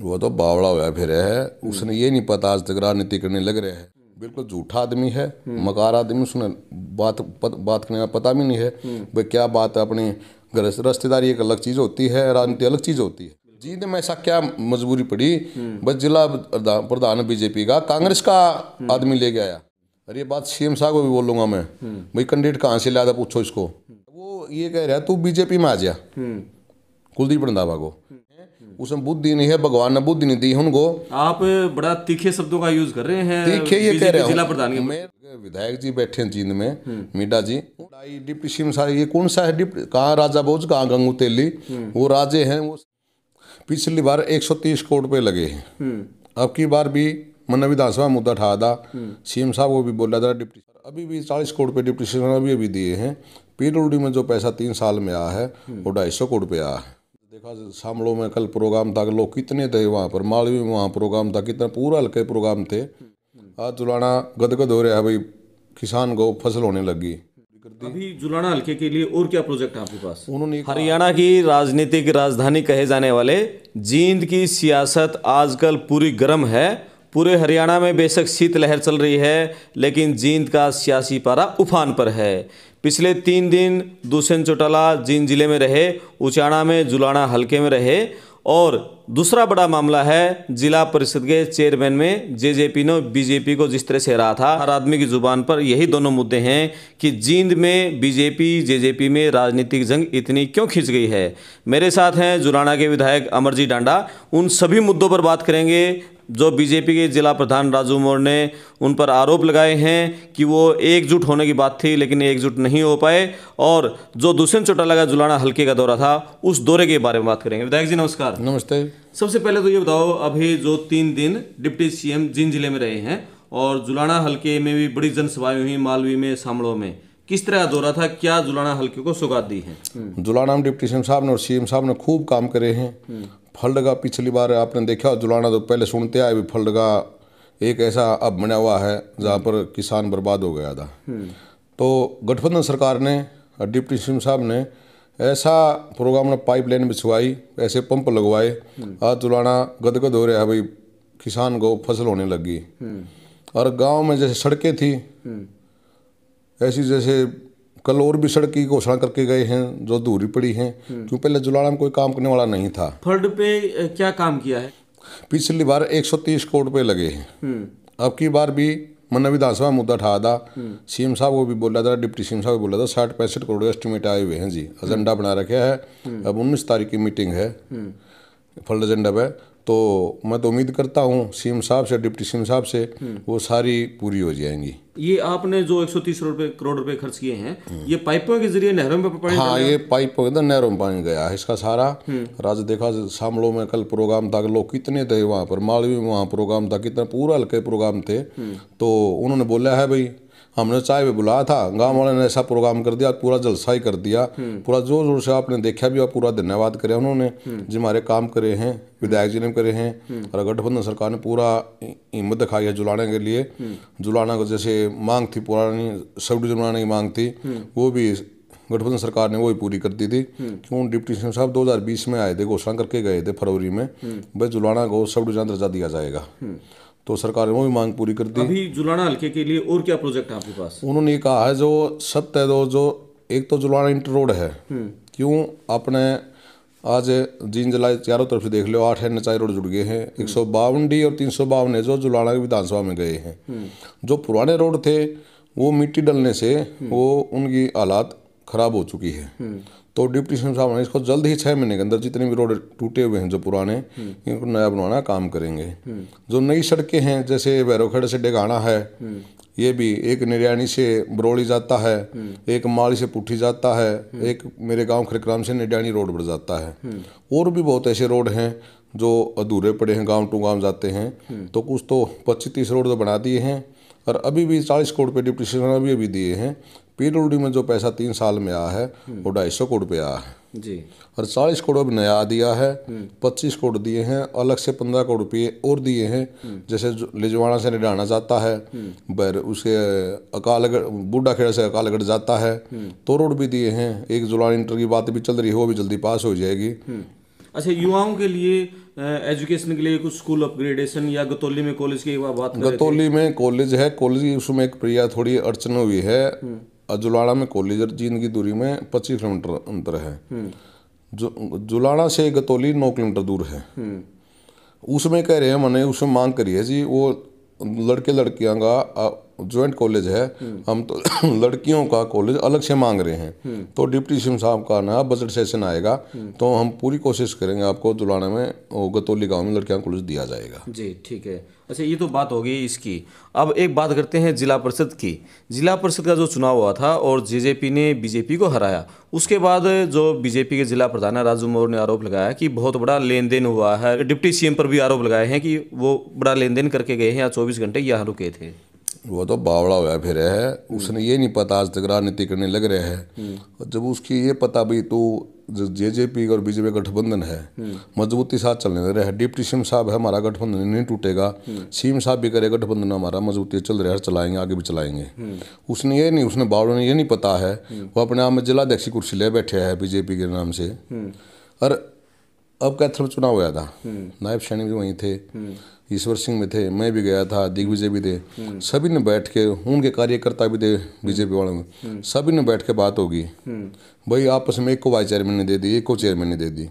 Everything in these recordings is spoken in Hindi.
वो तो बावड़ा होया फिर है उसने ये नहीं पता आज तक राजनीति करने लग रहे हैं बिल्कुल झूठा आदमी है मकार आदमी उसने बात पत, बात करने का पता भी नहीं है भाई क्या बात है अपनी रिश्तेदारी एक अलग चीज़ होती है राजनीति अलग चीज़ होती है जीत में ऐसा क्या मजबूरी पड़ी बस जिला प्रधान बीजेपी का कांग्रेस का आदमी ले गया आया अरे बात बात सीएम साहब को भी बोलूंगा मैं भाई कैंडिडेट कहाँ से लिया था पूछो इसको वो ये कह रहा तू बीजेपी में आ जा हम्म। कुलदीप रंधावा को उसमें बुद्धि नहीं है भगवान ने बुद्धि नहीं दी उनको आप बड़ा तीखे शब्दों का यूज कर रहे हैं तीखे ये कह रहे जिला प्रधान विधायक जी बैठे हैं जींद में हम्म। मीडा जी डिप्टी सीएम ये कौन सा है कहाँ राजा बोझ कहाँ गंगू तेली हम्म। वो राजे हैं वो पिछली बार 130 करोड़ रुपये लगे हैं हम्म। अब की बार भी मैंने विधानसभा मुद्दा उठाया था सीएम साहब वो भी बोला था डिप्टी अभी भी चालीस करोड़ रुपये डिप्टी सी अभी अभी दिए हैं पीडब्ल्यू में जो पैसा तीन साल में आया है वो ढाई सौ करोड़ रुपये आया है देखा शामड़ों में कल प्रोग्राम था लोग कितने थे वहाँ पर मालवी में वहाँ प्रोग्राम था कितना पूरा हल्के प्रोग्राम थे आज जुलाना गदगद हो रहा है भाई किसान को फसल होने लगी अभी जुलाना हल्के के लिए और क्या प्रोजेक्ट है आपके पास उन्होंने हरियाणा की राजनीतिक राजधानी कहे जाने वाले जींद की सियासत आजकल पूरी गर्म है पूरे हरियाणा में बेशक शीतलहर चल रही है लेकिन जींद का सियासी पारा उफान पर है पिछले तीन दिन दुष्यंत चौटाला जींद जिले में रहे उचाणा में जुलाना हल्के में रहे और दूसरा बड़ा मामला है जिला परिषद के चेयरमैन में जेजेपी ने बीजेपी को जिस तरह से रहा था हर आदमी की जुबान पर यही दोनों मुद्दे हैं कि जींद में बीजेपी जेजेपी में राजनीतिक जंग इतनी क्यों खींच गई है मेरे साथ हैं जुलाना के विधायक अमरजी डांडा उन सभी मुद्दों पर बात करेंगे जो बीजेपी के जिला प्रधान राजू मोर ने उन पर आरोप लगाए हैं कि वो एकजुट होने की बात थी लेकिन एकजुट नहीं हो पाए और जो दुष्यंत चौटाला का जुलाना हल्के का दौरा था उस दौरे के बारे में बात करेंगे विधायक जी नमस्कार नमस्ते सबसे पहले तो ये बताओ अभी जो तीन दिन डिप्टी सीएम जिन जिले में रहे हैं और जुलाना हल्के में भी बड़ी जनसभाएं हुई मालवी में सामड़ों में किस तरह दौरा था क्या जुलाना हल्के को सौगात दी है जुलाना डिप्टी सी साहब ने और सीएम साहब ने खूब काम करे हैं फलडगा पिछली बार आपने देखा जुलाना तो पहले सुनते आए भी फलडगा एक ऐसा अब बना हुआ है जहाँ पर किसान बर्बाद हो गया था हम्म। तो गठबंधन सरकार ने डिप्टी सीएम साहब ने ऐसा प्रोग्राम ने पाइपलाइन बिछवाई ऐसे पंप लगवाए हम्म। आज जुलाना गदगद हो रहा है भाई किसान को फसल होने लगी हम्म। और गांव में जैसे सड़कें थी ऐसी जैसे कल और भी सड़क की घोषणा करके गए हैं जो अधूरी पड़ी हैं हम्म। क्यों पहले जुलाड़ा में कोई काम करने वाला नहीं था फर्ड पे क्या काम किया है पिछली बार 130 करोड़ रुपए लगे हैं हम्म। अब की बार भी मैंने विधानसभा मुद्दा उठाया था हम्म। सीएम साहब को भी बोला था डिप्टी सीएम साहब को बोला था साठ पैंसठ करोड़ एस्टिमेट आए हुए हैं जी एजेंडा बना रखे है अब उन्नीस तारीख की मीटिंग है फल्ड एजेंडा पे तो मैं तो उम्मीद करता हूँ सीएम साहब से डिप्टी सीएम साहब से हम्म। वो सारी पूरी हो जाएंगी ये आपने जो सौ तीस करोड़ रुपए खर्च किए हैं ये पाइपों के जरिए नहरों में पानी हाँ ये पाइपों के अंदर नहरों में पानी गया है इसका सारा हम्म। राज देखा सामलों में कल प्रोग्राम था लोग कितने थे वहाँ पर मालवी में वहाँ प्रोग्राम था कितना पूरा हल्के प्रोग्राम थे हम्म। तो उन्होंने बोला है भाई हमने चाय पे बुलाया था गांव वाले ने ऐसा प्रोग्राम कर दिया पूरा जलसा ही कर दिया हम्म। पूरा जोर जोर से आपने देखा भी और पूरा धन्यवाद करे उन्होंने हम्म। जो हमारे काम करे हैं विधायक जी ने करे हैं हम्म। और गठबंधन सरकार ने पूरा हिम्मत दिखाई है जुलाने के लिए जुलाना को जैसे मांग थी पुरानी सब डिवीजन बनाने की मांग थी वो भी गठबंधन सरकार ने वो ही पूरी कर दी थी क्यों डिप्टी सीएम साहब 2020 में आए थे घोषणा करके गए थे फरवरी में भाई जुलाना को सब डिवीजन दर्जा दिया जाएगा तो सरकार ने वो भी मांग पूरी कर दी अभी जुलाना हल्के के लिए और क्या प्रोजेक्ट है आपके पास उन्होंने ये कहा है जो सत्य है जो जो एक तो जुलाना इंटर रोड है हम्म। क्यों आपने आज जीन जुलाई चारों तरफ से देख लो आठ है नचाई रोड जुड़ गए हैं हम्म। एक सौ बावनडी और तीन सौ बावन है जो जुलाना के विधानसभा में गए हैं हम्म। जो पुराने रोड थे वो मिट्टी डलने से वो उनकी हालात खराब हो चुकी है तो डिप्टी सीएम साहब ने इसको जल्द ही छः महीने के अंदर जितने भी रोड टूटे हुए हैं जो पुराने हम्म। इनको नया बनवाना काम करेंगे हम्म। जो नई सड़कें हैं जैसे भैरोखेड़े से डेगाना है हम्म। ये भी एक निरयानी से बरौली जाता है एक माली से पुठी जाता है एक मेरे गांव खरक्राम से निर्याणी रोड पर जाता है और भी बहुत ऐसे रोड हैं जो अधूरे पड़े हैं गांव टू गांव जाते हैं तो कुछ तो पच्चीस तीस रोड तो बना दिए हैं और अभी भी चालीस करोड़ रुपये डिप्टी सेशन अभी अभी दिए हैं पीडब्ल्यूडी में जो पैसा तीन साल में आया है वो ढाई सौ करोड़ रुपये आया है जी और चालीस करोड़ अभी नया दिया है हम्म। पच्चीस करोड़ दिए हैं अलग से पंद्रह करोड़ रुपये और दिए हैं हम्म। जैसे लिजवाड़ा से निडाना जाता है हम्म। बैर उसे अकालगढ़ बूढ़ाखेड़ा से अकालगढ़ जाता है तो रोड भी दिए हैं एक जुलान इंटर की बात भी चल रही है वो भी जल्दी पास हो जाएगी अच्छा युवाओं के लिए एजुकेशन के लिए कुछ स्कूल अपग्रेडेशन या गतौली में कॉलेज की बात तो। गतौली में कॉलेज है कॉलेज उसमें एक प्रिया थोड़ी अड़चन हुई है हम्म। अजुलाड़ा में कॉलेज और जींद की दूरी में पच्चीस किलोमीटर अंतर है हम्म। जु, जुलाड़ा से गतौली नौ किलोमीटर दूर है हम्म। उसमें कह रहे हैं मैंने उसमें मांग करी है जी वो लड़के लड़कियां का ज्वाइंट कॉलेज है हम्म। हम तो लड़कियों का कॉलेज अलग से मांग रहे हैं हम्म। तो डिप्टी सी साहब का ना बजट सेशन आएगा हम्म। तो हम पूरी कोशिश करेंगे आपको दुलाने में गतौली गाँव में लड़कियाँ कॉलेज दिया जाएगा जी ठीक है अच्छा ये तो बात हो गई इसकी अब एक बात करते हैं ज़िला परिषद की ज़िला परिषद का जो चुनाव हुआ था और जेजेपी ने बीजेपी को हराया उसके बाद जो बीजेपी के ज़िला प्रधान है राजू मोर ने आरोप लगाया कि बहुत बड़ा लेन देन हुआ है डिप्टी सीएम पर भी आरोप लगाए हैं कि वो बड़ा लेन देन करके गए हैं या चौबीस घंटे यहाँ रुके थे वो तो बावड़ा होया फिर है हम्म। उसने ये नहीं पता आज तक राजनीति करने लग रहे हैं हम्म। और जब उसकी ये पता भी तो जे जे पी और बीजेपी गठबंधन है हम्म। मजबूती साथ चलने दे रहे हैं डिप्टी सीएम साहब है हमारा गठबंधन नहीं टूटेगा सीएम साहब भी करे गठबंधन हमारा मजबूती चल रहा है चलाएंगे आगे भी चलाएंगे उसने ये नहीं उसने बावड़ा ने ये नहीं पता है वो अपने आप में जिलाध्यक्ष की कुर्सी ले बैठे है बीजेपी के नाम से और अब कैथल में चुनाव हुआ था हम्म। नायब सैनी भी वहीं थे हम्म। ईश्वर सिंह में थे मैं भी गया था दिग्विजय भी थे हम्म। सभी ने बैठ के उनके कार्यकर्ता भी थे बीजेपी वालों में सभी ने बैठ के बात होगी भाई आपस में एक को वाइस चेयरमैन ने दे दी एक को चेयरमैन ने दे दी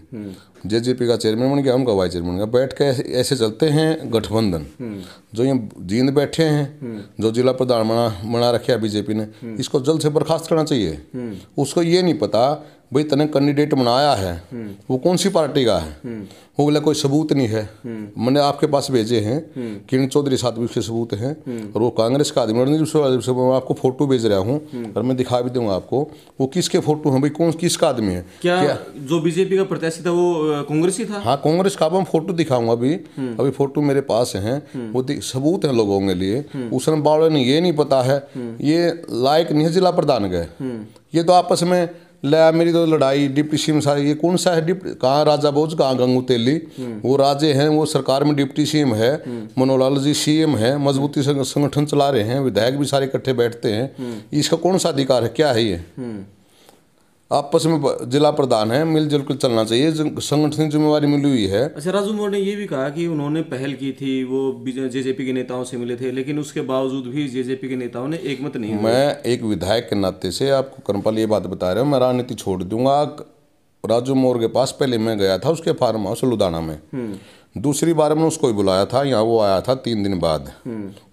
जेजेपी का चेयरमैन बन गया का वाइस चेयरमैन बन गया बैठ के ऐसे चलते हैं गठबंधन जो ये जींद बैठे हैं जो जिला प्रधान बना बना रखे बीजेपी ने इसको जल्द से बर्खास्त करना चाहिए उसको ये नहीं पता भाई तने कैंडिडेट बनाया है हम्म। वो कौन सी पार्टी का है हम्म। वो बोला कोई सबूत नहीं है हम्म। मैंने आपके पास भेजे हैं किरण चौधरी साहब उसके सबूत हैं और वो कांग्रेस का आदमी रणजीत मैं आपको फोटो भेज रहा हूँ और मैं दिखा भी दूंगा आपको वो किसके फोटो हैं भाई कौन किसका आदमी है क्या, क्या जो बीजेपी का प्रत्याशी था वो कांग्रेस ही था हाँ कांग्रेस का मैं फोटो दिखाऊंगा अभी अभी फोटो मेरे पास है वो सबूत है लोगों के लिए उस बावड़े ने ये नहीं पता है ये लायक नहीं है जिला प्रधान गए ये तो आपस में ला मेरी तो लड़ाई डिप्टी सीएम साहब ये कौन सा है डिप्टी कहाँ राजा बोझ कहाँ गंगू तेली वो राजे हैं वो सरकार में डिप्टी सीएम है मनोलाल जी सीएम है मजबूती संगठन चला रहे हैं विधायक भी सारे इकट्ठे बैठते हैं इसका कौन सा अधिकार है क्या है ये हम्म। आपस में जिला प्रधान है मिलजुल कर चलना चाहिए संगठन जिम्मेवारी मिली हुई है अच्छा राजू मोर ने ये भी कहा कि उन्होंने पहल की थी वो जेजेपी के नेताओं से मिले थे लेकिन उसके बावजूद भी जेजेपी के नेताओं ने एकमत नहीं मैं एक विधायक के नाते से आपको कर्मपाल ये बात बता रहा हूँ मैं राजनीति छोड़ दूंगा राजू मोर के पास पहले मैं गया था उसके फार्म हाउस लुधाना में हम्म। दूसरी बार मैंने उसको ही बुलाया था यहाँ वो आया था तीन दिन बाद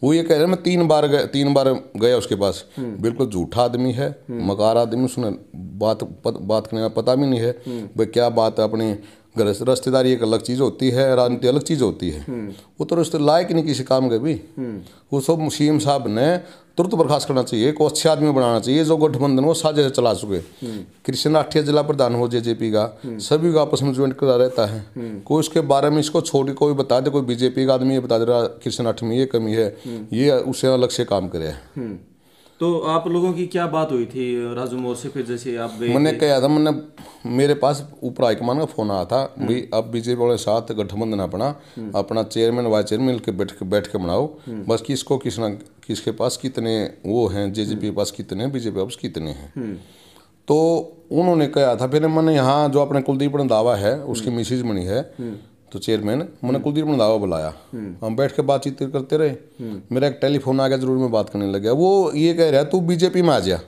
वो ये कह रहे मैं तीन बार गया तीन बार गया उसके पास बिल्कुल झूठा आदमी है मकार आदमी उसने बात पत, बात करने का पता भी नहीं है भाई क्या बात है अपनी रिश्तेदारी एक अलग चीज़ होती है राजनीति अलग चीज़ होती है हम्म। वो तो रिश्ते लायक नहीं किसी काम के भी हम्म। वो सब सीएम साहब ने तुरंत बर्खास्त करना चाहिए को अच्छे आदमी बनाना चाहिए जो गठबंधन वो साझे चला सके हम्म। कृष्ण राठिया जिला प्रधान हो जेजेपी का सभी का आपस में ज्वाइंट करा रहता है कोई उसके बारे में इसको छोड़ कोई बता दे कोई बीजेपी का आदमी ये बता दे रहा कृष्ण राठी में ये कमी है ये उसे अलग से काम करे तो आप लोगों की क्या बात हुई थी राजू मोर से फिर जैसे आप मैंने कहा था मैंने मेरे पास ऊपर हाईकमान का फोन आया था हम्म। भाई अब बीजेपी वाले साथ गठबंधन अपना हम्म। अपना चेयरमैन वाइस चेयरमैन मिलकर बैठ के बैठ के बनाओ बस किसको किसना किसके पास कितने वो हैं जे हम्म। के पास कितने बीजेपी पास कितने हैं तो उन्होंने कहा था फिर मैंने यहाँ जो अपने कुलदीप ने दावा है उसकी मिसिज बनी है तो चेयरमैन मैंने हम्म। कुलदीप रंधावा बुलाया हम्म। हम बैठ के बातचीत करते रहे हम्म। मेरा एक टेलीफोन आ गया जरूर मैं बात करने लग गया वो ये कह रहा है तू बीजेपी में आ जा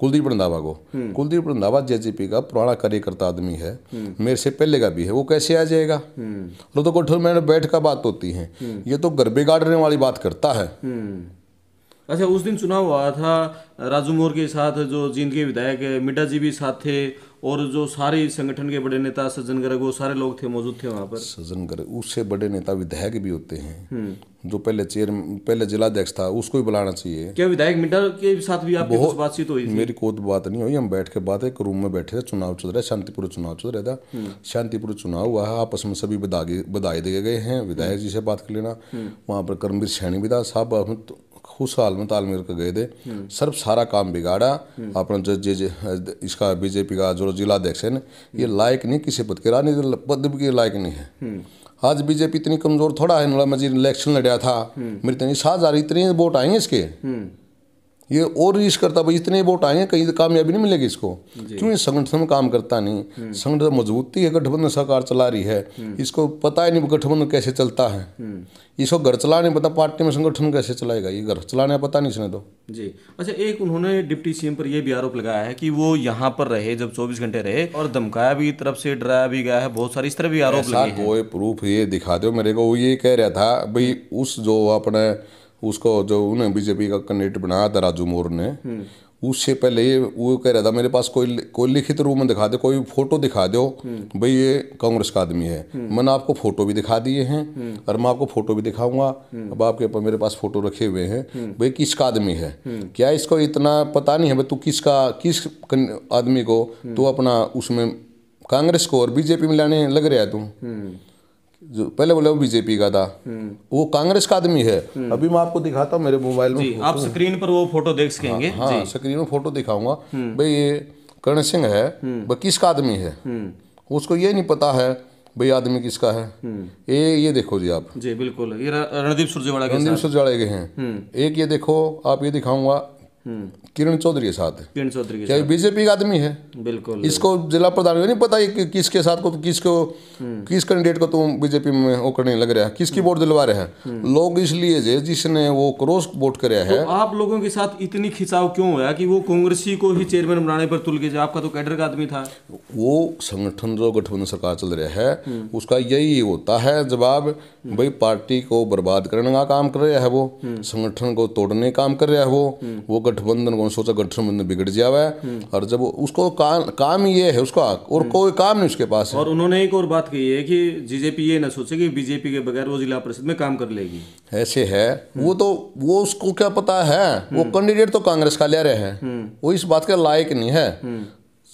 कुलदीप रंधावा को कुलदीप रंधावा जेजेपी का पुराना कार्यकर्ता आदमी है मेरे से पहले का भी है वो कैसे आ जाएगा वो तो, तो कठोर मैंने बैठ का बात होती है ये तो गरबे गाड़ने वाली बात करता है अच्छा उस दिन चुनाव हुआ था राजू मोर के साथ जो जींद के विधायक मिड्डा जी भी साथ थे और जो सारे संगठन के बड़े नेता सज्जन गर्ग वो सारे लोग थे मौजूद थे वहाँ पर सज्जन गर्ग उससे बड़े नेता विधायक भी होते हैं हम्म। जो पहले चेयर पहले जिलाध्यक्ष था उसको भी बुलाना चाहिए क्या विधायक मिंडल के साथ भी आपकी कुछ बातचीत हुई मेरी कोई बात नहीं हुई हम बैठ के बात एक रूम में बैठे थे चुनाव चल रहा शांतिपुर चुनाव चल रहा था हम्म। शांतिपुर चुनाव हुआ है आपस में सभी बधाई दिए गए हैं विधायक जी से बात कर लेना हम्म। वहाँ पर कर्मवीर सैनी भी था साहब खुशहाल हाल में तालमेल कर गए थे हम्म। सर सारा काम बिगाड़ा हम्म। अपना जो जे जे इसका बीजेपी का जो जिला अध्यक्ष है ना हम्म। ये लायक नहीं किसी पद के राजनीति पद के लायक नहीं है आज बीजेपी इतनी कमजोर थोड़ा है नोड़ा मजीद इलेक्शन लड़ा था मेरी तनी तो सात हजार इतनी वोट आएंगे इसके ये और रिस्क करता भाई इतने वोट आए हैं कहीं कामयाबी नहीं मिलेगी इसको क्यों ये संगठन में काम करता नहीं हम्म। संगठन मजबूती है गठबंधन सरकार चला रही है हम्म। इसको पता ही नहीं गठबंधन कैसे चलता है हम्म। इसको घर चलाने पता पार्टी में संगठन कैसे चलाएगा ये घर चलाने पता नहीं इसने तो जी अच्छा एक उन्होंने डिप्टी सीएम पर यह भी आरोप लगाया है कि वो यहाँ पर रहे जब 24 घंटे रहे और धमकाया भी तरफ से डराया भी गया है बहुत सारी इस तरह भी आरोप लगे कोई प्रूफ ये दिखा दो मेरे को वो ये कह रहा था भाई उस जो अपने उसको जो उन्हें बीजेपी का कैंडिडेट बनाया था राजू मोर ने हम्म। उससे पहले ये वो कह रहा था मेरे पास कोई कोई लिखित रूप में दिखा दे कोई फोटो दिखा दो हम्म। भाई ये कांग्रेस का आदमी है हम्म। मैंने आपको फोटो भी दिखा दिए हैं और मैं आपको फोटो भी दिखाऊंगा अब आपके मेरे पास फोटो रखे हुए हैं भाई किसका आदमी है क्या इसको इतना पता नहीं है भाई तू किसका किस आदमी को तू अपना उसमें कांग्रेस को और बीजेपी में लाने लग रहा है तू जो पहले बोले बीजेपी का था हम्म। वो कांग्रेस का आदमी है हम्म। अभी मैं आपको दिखाता हूँ मेरे मोबाइल में आप स्क्रीन पर वो फोटो देख हाँ, सकेंगे हाँ, हाँ स्क्रीन में फोटो दिखाऊंगा हम्म। भाई ये कर्ण सिंह है वह किसका आदमी है उसको ये नहीं पता है भाई आदमी किसका है ये ये देखो जी आप जी बिल्कुल ये रणदीप सुरजेवाला रणदीप सुरजेवाला के हैं एक ये देखो आप ये दिखाऊंगा किरण चौधरी के साथ है किरण चौधरी क्या बीजेपी का आदमी है बिल्कुल इसको जिला प्रधान नहीं पता है कि किसके साथ को किसको हम्म। किस कैंडिडेट को तुम बीजेपी में वो करने लग रहा है किसकी हम्म। वोट दिलवा रहे हैं हम्म। लोग इसलिए जे जिसने वो क्रोस वोट कराया है तो आप लोगों के साथ इतनी खिंचाव क्यों हुआ कि वो कांग्रेसी को ही चेयरमैन बनाने पर तुल के आपका तो कैडर का आदमी था वो संगठन जो गठबंधन सरकार चल रहा है उसका यही होता है जवाब भाई पार्टी को बर्बाद करने का काम कर रहा है वो संगठन को तोड़ने काम कर रहा है वो वो गठबंधन को सोचा गठबंधन बिगड़ जावा है और जब उसको काम काम ये है उसका और कोई काम नहीं उसके पास है और उन्होंने एक और बात कही है कि बीजेपी ये ना सोचे कि बीजेपी के बगैर वो जिला परिषद में काम कर लेगी ऐसे है वो तो वो उसको क्या पता है वो हम्म। कैंडिडेट तो कांग्रेस का ले रहे हैं हम्म। वो इस बात के लायक नहीं है हम्म।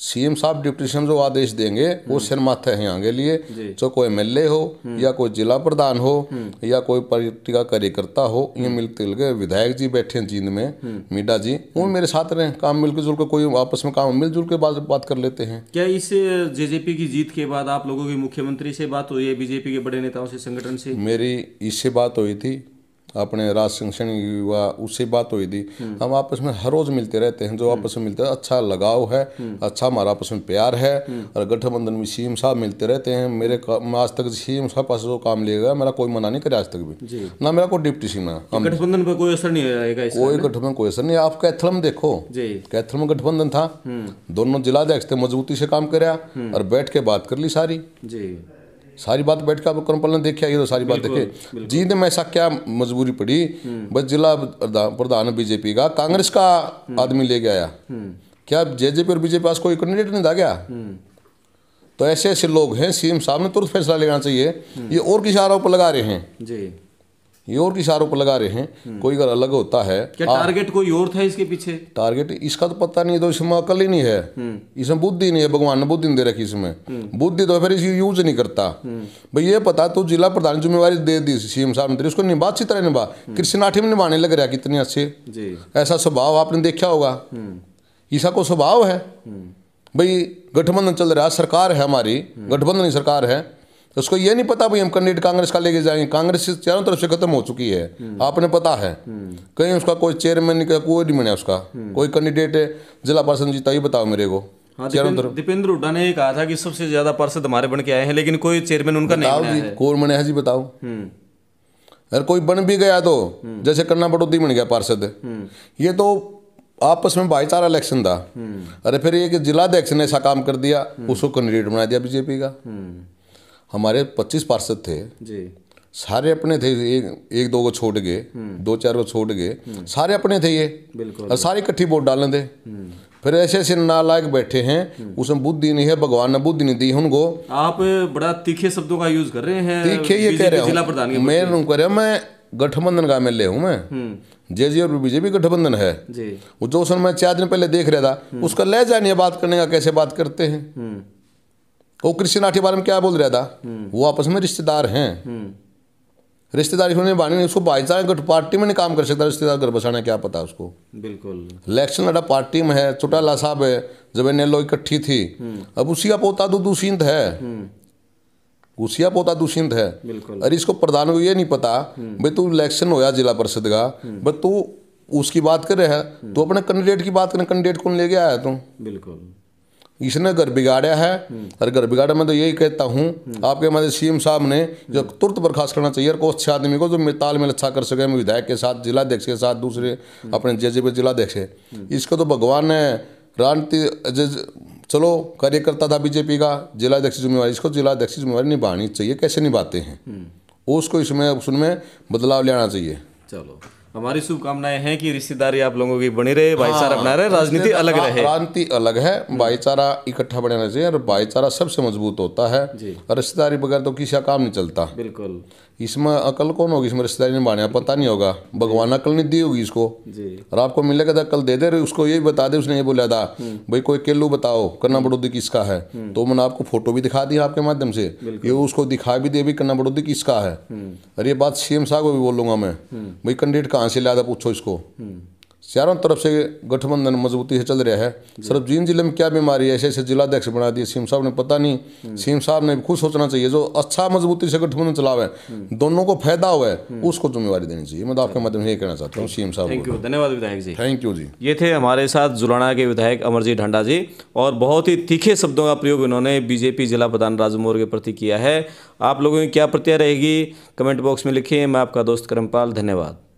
सीएम साहब डिप्टी सीएम जो आदेश देंगे वो हम्म। सिर माथे यहाँ के लिए जो कोई एमएलए हो हम्म। या कोई जिला प्रधान हो हम्म। या कोई पार्टी का कार्यकर्ता हो ये मिलते जुलके विधायक जी बैठे हैं जींद में मीडा जी वो मेरे साथ रहे काम मिलकर जुल के कोई आपस में काम मिलजुल के बात बात कर लेते हैं क्या इस जेजेपी की जीत के बाद आप लोगों की मुख्यमंत्री से बात हुई है बीजेपी के बड़े नेताओं से संगठन से मेरी इससे बात हुई थी अपने राज सिंह सैनी हुआ उससे बात हुई थी हम्म। हम आपस में हर रोज मिलते रहते हैं जो हम्म। आपस में मिलते हैं अच्छा लगाव है हम्म। अच्छा हमारा आपस में प्यार है और गठबंधन में सीएम साहब मिलते रहते हैं मेरे आज तक सीएम साहब पास जो काम लिया गया मेरा कोई मना नहीं करे आज तक भी ना मेरा कोई डिप्टी सीमा गठबंधन पर कोई असर नहीं आएगा कोई गठबंधन कोई असर नहीं आप कैथल में देखो कैथल में गठबंधन था दोनों जिलाध्यक्ष थे मजबूती से काम कराया और बैठ के बात कर ली सारी जी सारी बात बैठ कर करमपल ने देखा ये तो सारी बात देखे जी ने मैं ऐसा क्या मजबूरी पड़ी हम्म। बस जिला प्रधान बीजेपी का कांग्रेस का हम्म। आदमी ले गया हम्म। क्या जेजेपी और बीजेपी पास कोई कैंडिडेट नहीं था क्या तो ऐसे ऐसे लोग हैं सीएम साहब ने तुरंत फैसला लेना चाहिए ये और किसी आरोप लगा रहे हैं जी ये और किसी आरोप लगा रहे हैं हम्म। कोई अगर अलग होता है क्या टारगेट कोई और था इसके पीछे टारगेट इसका तो पता नहीं है तो इसमें अकल ही नहीं है हम्म। इसमें बुद्धि नहीं है भगवान ने बुद्धि दे रखी इसमें हम्म। बुद्धि तो फिर इसकी यूज नहीं करता भाई ये पता तो जिला प्रधान जिम्मेवारी दे दी सीएम साहब ने उसको निभा अच्छी तरह निभा कृष्णाठी में निभाने लग रहा कितने अच्छे ऐसा स्वभाव आपने देखा होगा ईसा को स्वभाव है भाई गठबंधन चल रहा सरकार है हमारी गठबंधन सरकार है तो उसको ये नहीं पता भाई हम कैंडिडेट कांग्रेस का लेके जाएंगे कांग्रेस चारों तरफ से खत्म हो चुकी है हम्म। आपने पता है हम्म। कहीं उसका कोई चेयरमैन का कोई नहीं बना उसका हम्म। कोई कैंडिडेट जिला पार्षद जीता ही बताओ मेरे को हाँ, दीपेंद्र हुडा ने कहा था कि सबसे ज्यादा पार्षद हमारे बन के आए हैं लेकिन कोई चेयरमैन उनका नहीं जी कौन बने जी बताओ अगर कोई बन भी गया तो जैसे करना पड़ोती बन गया पार्षद ये तो आपस में भाईचारा इलेक्शन था अरे फिर ये जिला अध्यक्ष ने ऐसा काम कर दिया उसको कैंडिडेट बना दिया बीजेपी का हमारे पच्चीस पार्षद थे जी सारे अपने थे एक एक दो को छोड़ गए हम्म। दो चार को छोड़ गए हम्म। सारे अपने थे ये बिल्कुल सारे इकट्ठी वोट डालने थे हम्म। फिर ऐसे ऐसे नालायक बैठे हैं उसमें बुद्धि नहीं है भगवान ने बुद्धि नहीं दी उनको आप बड़ा तीखे शब्दों का यूज कर रहे हैं तीखे ये कह रहे हूँ मैं कह रहा मैं गठबंधन का एमएलए हूँ मैं जी और बीजेपी गठबंधन है जो उसमें चार दिन पहले देख रहा था उसका ले नहीं बात करने का कैसे बात करते हैं वो कृष्ण नाठी बारे में क्या बोल रहा था हम्म। वो आपस में रिश्तेदार हैं हम्म। रिश्तेदारी होने बहाने उसको भाईचारा गठ पार्टी में नहीं काम कर सकता रिश्तेदार घर बसाना क्या पता उसको बिल्कुल इलेक्शन लड़ा पार्टी में है छोटा ला साहब है जब इन लोग इकट्ठी थी हम्म। अब उसी का पोता तो है उसी का पोता दूषित है अरे इसको प्रधान को ये नहीं पता भाई तू इलेक्शन होया जिला परिषद का भाई तू उसकी बात कर रहे है तू अपने कैंडिडेट की बात कर कैंडिडेट कौन ले गया है तू बिल्कुल इसने घर बिगाड़ा है और घर बिगाड़ा मैं तो यही कहता हूँ आपके हमारे सीएम साहब ने जो तुरंत बर्खास्त करना चाहिए और को अच्छे आदमी को जो तालमेल अच्छा कर सके विधायक के साथ जिलाध्यक्ष के साथ दूसरे अपने जे जे जिलाध्यक्ष है इसको तो भगवान ने रानती चलो कार्यकर्ता था बीजेपी का जिलाध्यक्ष जिम्मेवारी इसको जिलाध्यक्ष जिम्मेवारी निभानी चाहिए कैसे निभाते हैं हम्म। उसको इसमें उसमें बदलाव ले चाहिए चलो हमारी शुभकामनाएं हैं कि रिश्तेदारी आप लोगों की बनी रहे भाईचारा हाँ। बना रहे राजनीति अलग हाँ, रहे राजनीति अलग है हम्म। भाईचारा इकट्ठा बने रहना चाहिए और भाईचारा सबसे मजबूत होता है रिश्तेदारी बगैर तो किसी का काम नहीं चलता बिल्कुल इसमें अकल कौन होगी इसमें रिश्तेदारी निभाने पता नहीं होगा भगवान अकल नहीं दी होगी इसको और आपको मिलेगा तो अकल दे दे उसको ये बता दे उसने ये बोला था हम्म। भाई कोई केलू बताओ कन्ना बड़ोदी किसका है हम्म। तो मैंने आपको फोटो भी दिखा दी आपके माध्यम से ये उसको दिखा भी दे भी कन्ना बड़ोदी किसका है अरे हम्म। ये बात सीएम साहब को भी बोलूंगा मैं भाई कैंडिडेट कहाँ से लिया था पूछो इसको चारों तरफ से गठबंधन मजबूती से चल रहा है जीन जिले में क्या बीमारी है ऐसे ऐसे जिलाध्यक्ष बना दिए सीएम साहब ने पता नहीं सीएम साहब ने खुद सोचना चाहिए जो अच्छा मजबूती से गठबंधन चलावे दोनों को फायदा हुआ है उसको जिम्मेवारी देनी चाहिए मैं तो आपके माध्यम से ये कहना चाहता हूँ सीएम साहब थैंक यू धन्यवाद विधायक जी थैंक यू जी ये थे हमारे साथ जुलाना के विधायक अमरजीत ढांडा जी और बहुत ही तीखे शब्दों का प्रयोग इन्होंने बीजेपी जिला प्रधान राजमोर के प्रति किया है आप लोगों की क्या प्रत्याय रहेगी कमेंट बॉक्स में लिखिए मैं आपका दोस्त करमपाल धन्यवाद